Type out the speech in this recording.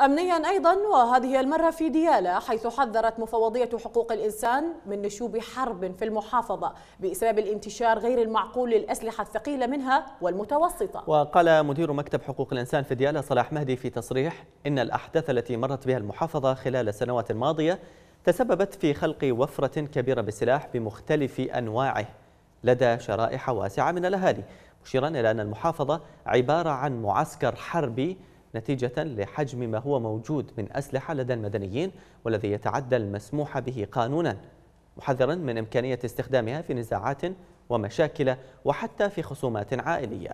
أمنيا أيضا وهذه المرة في ديالى حيث حذرت مفوضية حقوق الإنسان من نشوب حرب في المحافظة بسبب الانتشار غير المعقول للأسلحة الثقيلة منها والمتوسطة وقال مدير مكتب حقوق الإنسان في ديالى صلاح مهدي في تصريح إن الأحداث التي مرت بها المحافظة خلال السنوات الماضية تسببت في خلق وفرة كبيرة بالسلاح بمختلف أنواعه لدى شرائح واسعة من الأهالي مشيرا إلى أن المحافظة عبارة عن معسكر حربي نتيجة لحجم ما هو موجود من أسلحة لدى المدنيين والذي يتعدى المسموح به قانونا محذرا من إمكانية استخدامها في نزاعات ومشاكل وحتى في خصومات عائلية